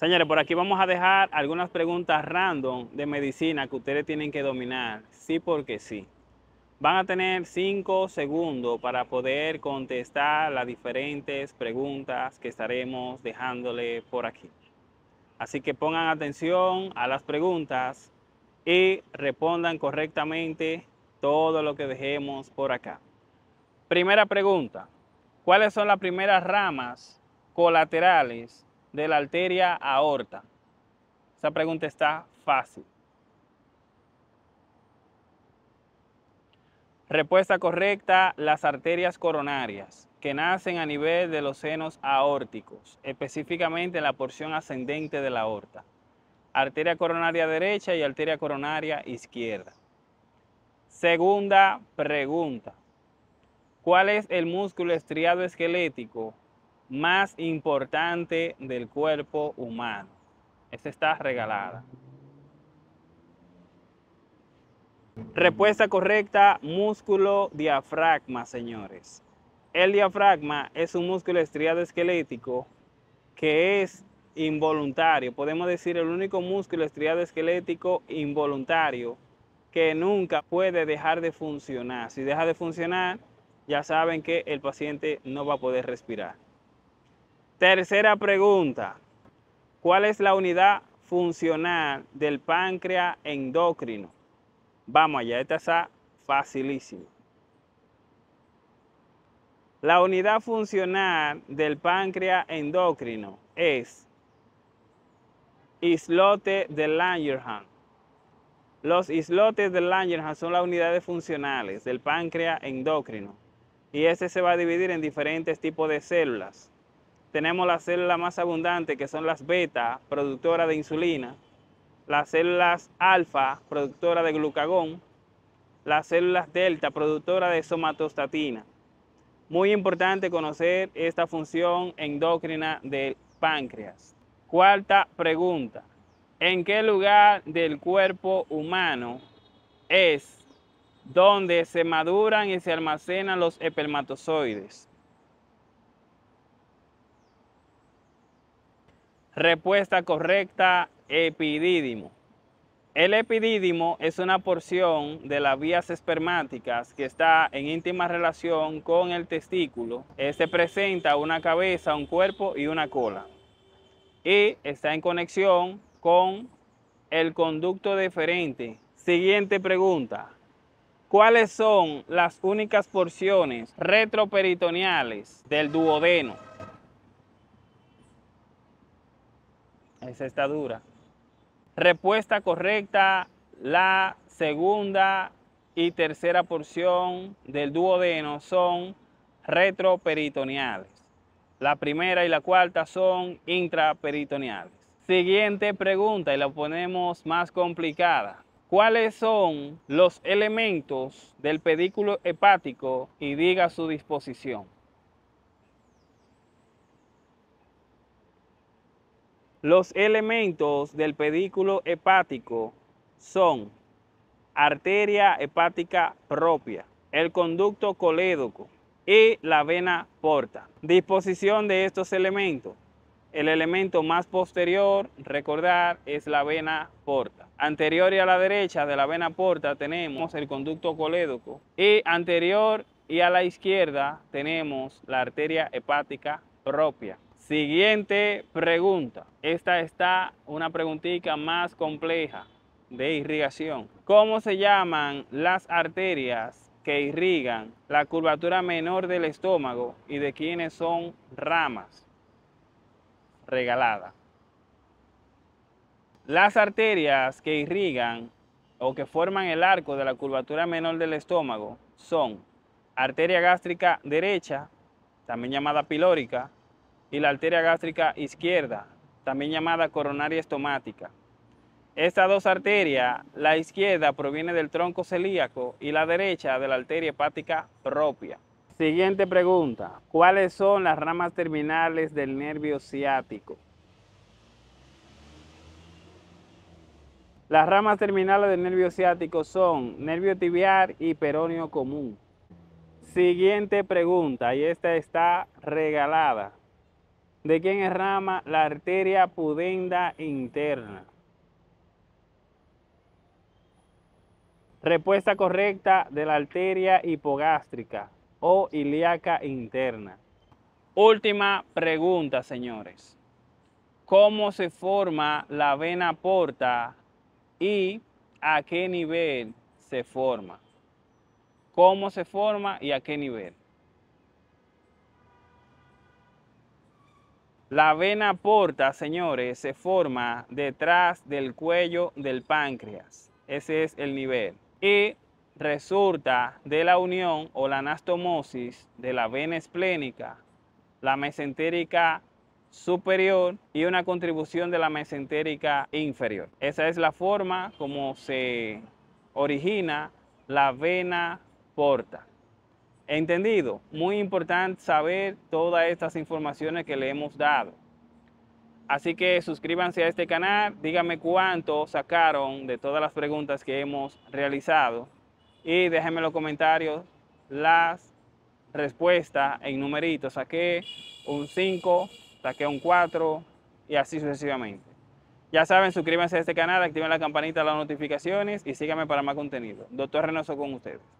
Señores, por aquí vamos a dejar algunas preguntas random de medicina que ustedes tienen que dominar, sí porque sí. Van a tener cinco segundos para poder contestar las diferentes preguntas que estaremos dejándole por aquí. Así que pongan atención a las preguntas y respondan correctamente todo lo que dejemos por acá. Primera pregunta, ¿cuáles son las primeras ramas colaterales de la arteria aorta? Esa pregunta está fácil. Respuesta correcta, las arterias coronarias, que nacen a nivel de los senos aórticos, específicamente la porción ascendente de la aorta. Arteria coronaria derecha y arteria coronaria izquierda. Segunda pregunta. ¿Cuál es el músculo estriado esquelético más importante del cuerpo humano. Esta está regalada. Respuesta correcta, músculo diafragma, señores. El diafragma es un músculo estriado esquelético que es involuntario. Podemos decir el único músculo estriado esquelético involuntario que nunca puede dejar de funcionar. Si deja de funcionar, ya saben que el paciente no va a poder respirar. Tercera pregunta, ¿cuál es la unidad funcional del páncreas endocrino? Vamos allá, esta está facilísima. La unidad funcional del páncreas endocrino es islote de Langerhans. Los islotes de Langerhans son las unidades funcionales del páncreas endocrino y este se va a dividir en diferentes tipos de células tenemos las células más abundantes, que son las beta, productora de insulina, las células alfa, productora de glucagón, las células delta, productora de somatostatina. Muy importante conocer esta función endocrina del páncreas. Cuarta pregunta. ¿En qué lugar del cuerpo humano es donde se maduran y se almacenan los espermatozoides? Respuesta correcta, epidídimo. El epidídimo es una porción de las vías espermáticas que está en íntima relación con el testículo. Este presenta una cabeza, un cuerpo y una cola. Y está en conexión con el conducto deferente. Siguiente pregunta. ¿Cuáles son las únicas porciones retroperitoneales del duodeno? Esa está dura. Respuesta correcta, la segunda y tercera porción del duodeno son retroperitoneales. La primera y la cuarta son intraperitoneales. Siguiente pregunta y la ponemos más complicada. ¿Cuáles son los elementos del pedículo hepático y diga su disposición? Los elementos del pedículo hepático son arteria hepática propia, el conducto colédoco y la vena porta. Disposición de estos elementos. El elemento más posterior, recordar, es la vena porta. Anterior y a la derecha de la vena porta tenemos el conducto colédoco y anterior y a la izquierda tenemos la arteria hepática propia. Siguiente pregunta. Esta está una preguntita más compleja de irrigación. ¿Cómo se llaman las arterias que irrigan la curvatura menor del estómago y de quiénes son ramas? Regalada. Las arterias que irrigan o que forman el arco de la curvatura menor del estómago son arteria gástrica derecha, también llamada pilórica, y la arteria gástrica izquierda, también llamada coronaria estomática. Estas dos arterias, la izquierda proviene del tronco celíaco y la derecha de la arteria hepática propia. Siguiente pregunta, ¿cuáles son las ramas terminales del nervio ciático? Las ramas terminales del nervio ciático son nervio tibial y peroneo común. Siguiente pregunta, y esta está regalada. ¿De quién es rama? La arteria pudenda interna. Respuesta correcta de la arteria hipogástrica o ilíaca interna. Última pregunta, señores. ¿Cómo se forma la vena porta y a qué nivel se forma? ¿Cómo se forma y a qué nivel? La vena porta, señores, se forma detrás del cuello del páncreas. Ese es el nivel. Y resulta de la unión o la anastomosis de la vena esplénica, la mesentérica superior y una contribución de la mesentérica inferior. Esa es la forma como se origina la vena porta. Entendido, muy importante saber todas estas informaciones que le hemos dado. Así que suscríbanse a este canal, díganme cuánto sacaron de todas las preguntas que hemos realizado y déjenme en los comentarios las respuestas en numeritos. Saqué un 5, saqué un 4 y así sucesivamente. Ya saben, suscríbanse a este canal, activen la campanita de las notificaciones y síganme para más contenido. Doctor Renoso con ustedes.